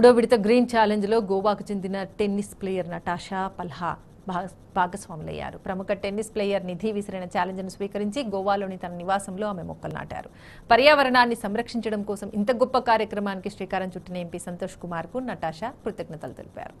మూడో విడత గ్రీన్ ఛాలెంజ్లో గోవాకు చెందిన టెన్నిస్ ప్లేయర్ నటాషా పల్హా భాగస్వాములయ్యారు ప్రముఖ టెన్నిస్ ప్లేయర్ నిధి విసిరిన ఛాలెంజ్ను స్వీకరించి గోవాలోని తన నివాసంలో ఆమె మొక్కలు నాటారు పర్యావరణాన్ని సంరక్షించడం కోసం ఇంత గొప్ప కార్యక్రమానికి శ్రీకారం చుట్టిన ఎంపీ సంతోష్ కుమార్కు నటాషా కృతజ్ఞతలు తెలిపారు